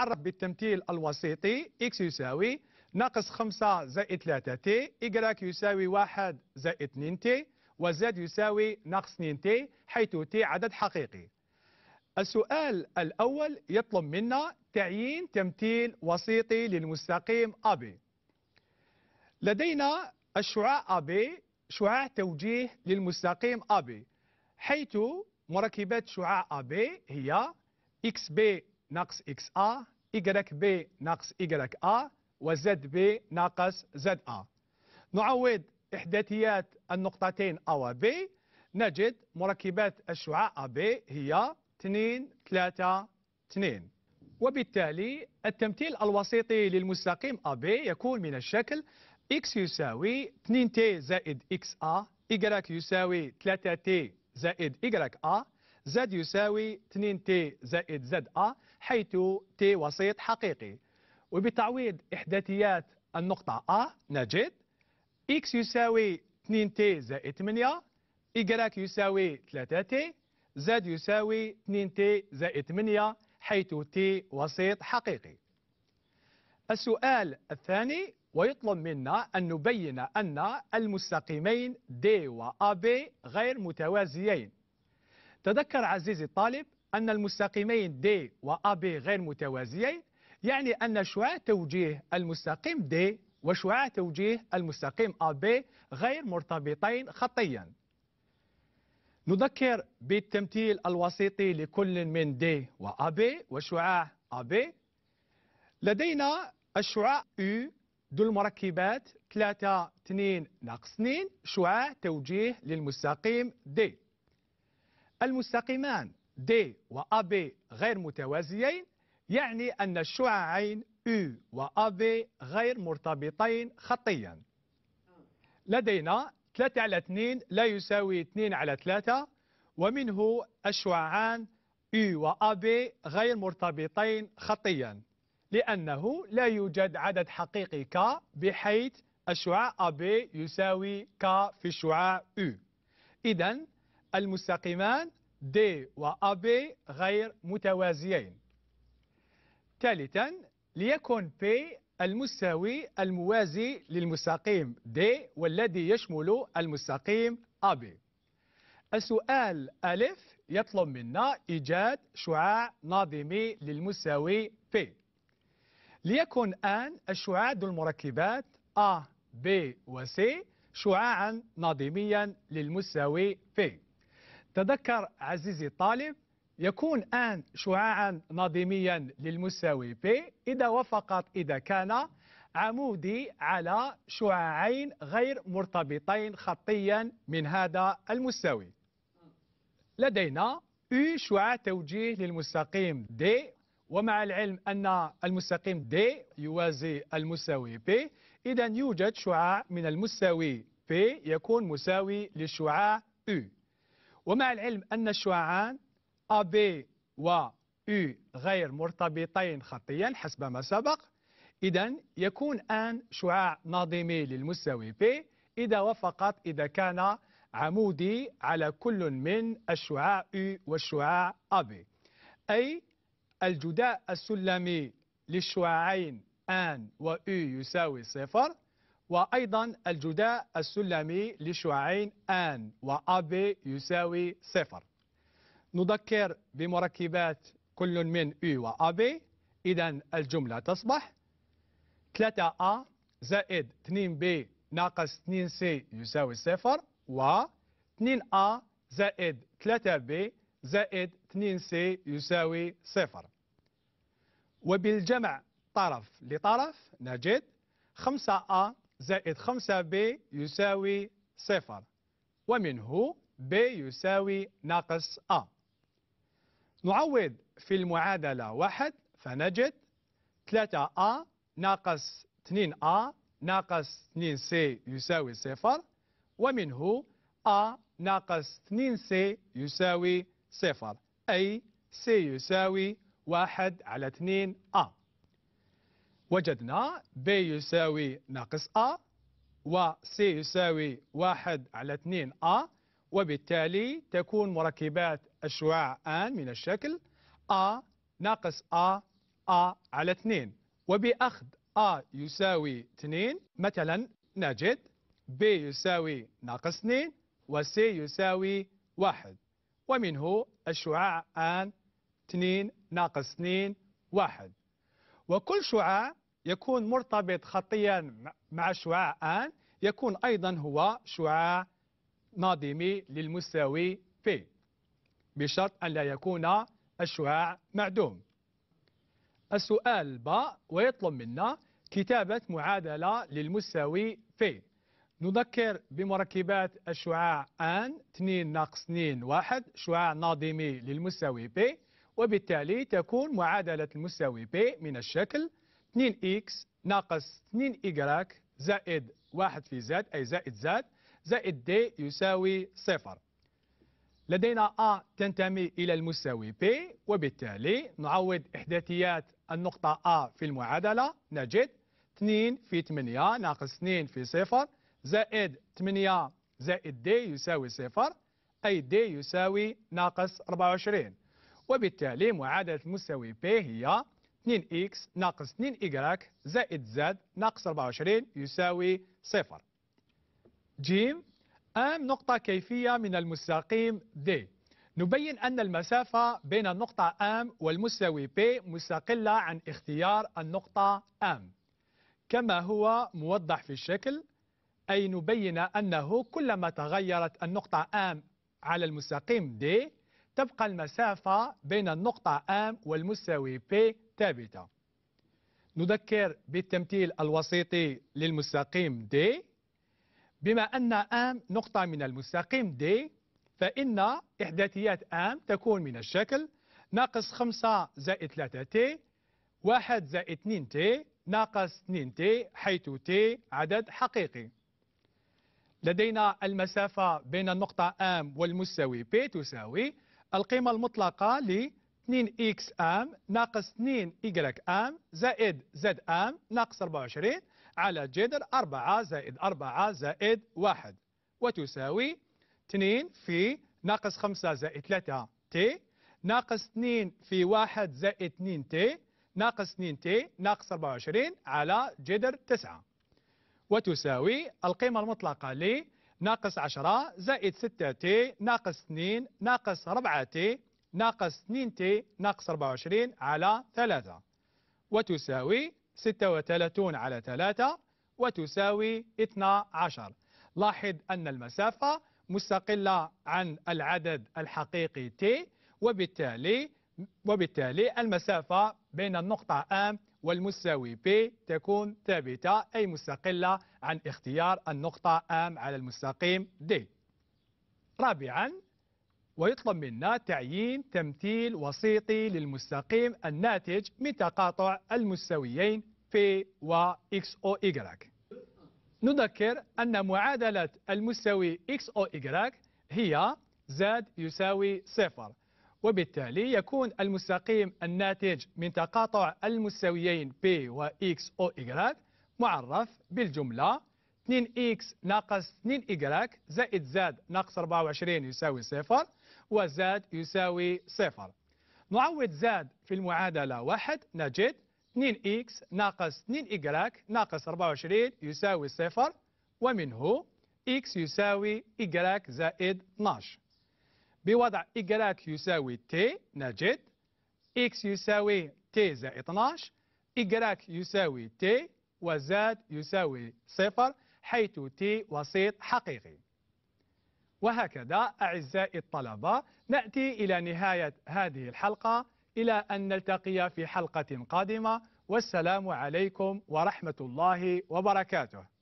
تعرف بالتمثيل الوسيطي إكس يساوي ناقص 5 زائد 3 تي إيكغيك يساوي 1 زائد 2 تي وزاد يساوي ناقص 2 تي حيث تي عدد حقيقي السؤال الأول يطلب منا تعيين تمثيل وسيطي للمستقيم AB لدينا الشعاع AB شعاع توجيه للمستقيم AB حيث مركبات شعاع AB هي XB ناقص إكس A Y B ناقص Y A وZ B ناقص Z A نعوض إحداثيات النقطتين A و B نجد مركبات الشعاع AB هي 2 3 2 وبالتالي التمثيل الوسيطي للمستقيم AB يكون من الشكل X يساوي 2T زائد XA Y يساوي 3T زائد YA Z يساوي 2T زائد ZA حيث T وسيط حقيقي وبتعويض إحداثيات النقطة A نجد X يساوي 2T زائد 8 Y يساوي 3T زاد يساوي 2T زائد 8 حيث T وسيط حقيقي السؤال الثاني ويطلب منا أن نبين أن المستقيمين D و AB غير متوازيين تذكر عزيزي الطالب أن المستقيمين D و AB غير متوازيين يعني أن شعاع توجيه المستقيم D وشعاع توجيه المستقيم AB غير مرتبطين خطيا نذكر بالتمثيل الوسيطي لكل من D و AB وشعاع AB لدينا الشعاع U ذو المركبات 3 2 ناقص 2 شعاع توجيه للمستقيم D المستقيمان و أبي غير متوازيين يعني أن الشعاعين U أبي غير مرتبطين خطيا لدينا 3 على 2 لا يساوي 2 على 3 ومنه الشعاعان U أبي غير مرتبطين خطيا لأنه لا يوجد عدد حقيقي K بحيث الشعاع أبي يساوي K في الشعاع U إذا المستقيمان ا ب غير متوازيين ثالثا ليكن P المساوي الموازي للمستقيم D والذي يشمل المستقيم ب السؤال ألف يطلب منا إيجاد شعاع ناظمي للمساوي P ليكن آن الشعاع ذو المركبات ا ب و س شعاعا ناظميا للمساوي P تذكر عزيزي الطالب يكون أن شعاعا نظيميا للمساوي بي إذا وفقط إذا كان عمودي على شعاعين غير مرتبطين خطيا من هذا المساوي لدينا U شعاع توجيه للمستقيم D ومع العلم أن المستقيم D يوازي المساوي P إذا يوجد شعاع من المساوي P يكون مساوي للشعاع U ومع العلم أن الشعاعان AB و U غير مرتبطين خطيا حسب ما سبق إذا يكون آن شعاع ناظمي للمستوي P إذا وفقط إذا كان عمودي على كل من الشعاع U والشعاع AB أي الجداء السلمي للشعاعين آن و U يساوي صفر وأيضا الجداء السلمي لشعاعين آن وأبي يساوي صفر نذكر بمركبات كل من U وأبي إذا الجملة تصبح 3A زائد 2B ناقص 2C يساوي صفر و 2A زائد 3B زائد 2C يساوي صفر وبالجمع طرف لطرف نجد 5A زائد 5B يساوي صفر ومنه B يساوي ناقص A نعوض في المعادلة واحد فنجد 3A ناقص 2A ناقص 2C يساوي صفر ومنه A ناقص 2C يساوي صفر أي C يساوي واحد على 2A وجدنا B يساوي ناقص A و C يساوي 1 على 2 A وبالتالي تكون مركبات الشعاع آن من الشكل A ناقص A A على 2 وبأخذ A يساوي 2 مثلا نجد B يساوي ناقص 2 و C يساوي 1 ومنه الشعاع آن 2 ناقص 2 1 وكل شعاع يكون مرتبط خطيا مع شعاع آن يكون أيضا هو شعاع ناظمي للمساوي بي بشرط أن لا يكون الشعاع معدوم السؤال باء ويطلب منا كتابة معادلة للمساوي في نذكر بمركبات الشعاع آن 2 ناقص 2 1 شعاع ناظمي للمساوي بي وبالتالي تكون معادلة المساوي بي من الشكل 2x ناقص 2y زائد 1 في زاد أي زائد زاد زائد دي يساوي صفر لدينا A تنتمي إلى المساوي P وبالتالي نعوض إحداثيات النقطة A في المعادلة نجد 2 في 8 ناقص 2 في صفر زائد 8 زائد دي يساوي صفر أي دي يساوي ناقص 24 وبالتالي معادلة المساوي P هي 2x ناقص 2y زائد z ناقص 24 يساوي صفر جيم ام نقطة كيفية من المستقيم D نبين أن المسافة بين النقطة M والمستوي P مستقلة عن اختيار النقطة M كما هو موضح في الشكل أي نبين أنه كلما تغيرت النقطة M على المستقيم D تبقى المسافة بين النقطة M والمساوي P ثابتة نذكر بالتمثيل الوسيطي للمستقيم D بما أن M نقطة من المستقيم D فإن إحداثيات M تكون من الشكل ناقص 5 زائد 3 T 1 زائد 2 T ناقص 2 T حيث T عدد حقيقي لدينا المسافة بين النقطة M والمستوي P تساوي القيمة المطلقة ل 2 إكس ام ناقص 2y ام زائد زد ام ناقص 24 على جذر 4 زائد 4 زائد 1 وتساوي 2 في ناقص 5 زائد 3 تي ناقص 2 في 1 زائد 2 تي ناقص 2 تي ناقص 24 على جذر 9 وتساوي القيمة المطلقة ل ناقص 10 زائد 6 تي ناقص 2 ناقص 4 تي ناقص 2 تي ناقص 24 على 3 وتساوي 36 على 3 وتساوي 12 لاحظ أن المسافة مستقلة عن العدد الحقيقي تي وبالتالي وبالتالي المسافة بين النقطة أم والمساوي P تكون ثابتة أي مستقلة عن اختيار النقطة أم على المستقيم D رابعا ويطلب منا تعيين تمثيل وسيطي للمستقيم الناتج من تقاطع المستويين P و X أو Y نذكر أن معادلة المستوي X أو Y هي زاد يساوي صفر وبالتالي يكون المستقيم الناتج من تقاطع المستويين P و X و Y معرف بالجملة 2X ناقص 2Y زائد Z ناقص 24 يساوي صفر وزاد يساوي صفر نعوض زاد في المعادلة واحد نجد 2X ناقص 2Y ناقص 24 يساوي صفر ومنه X يساوي Y زائد 12 بوضع إجالات يساوي T نجد X يساوي T زائد 12 إجالات يساوي T وزاد يساوي صفر حيث T وسيط حقيقي وهكذا أعزائي الطلبة نأتي إلى نهاية هذه الحلقة إلى أن نلتقي في حلقة قادمة والسلام عليكم ورحمة الله وبركاته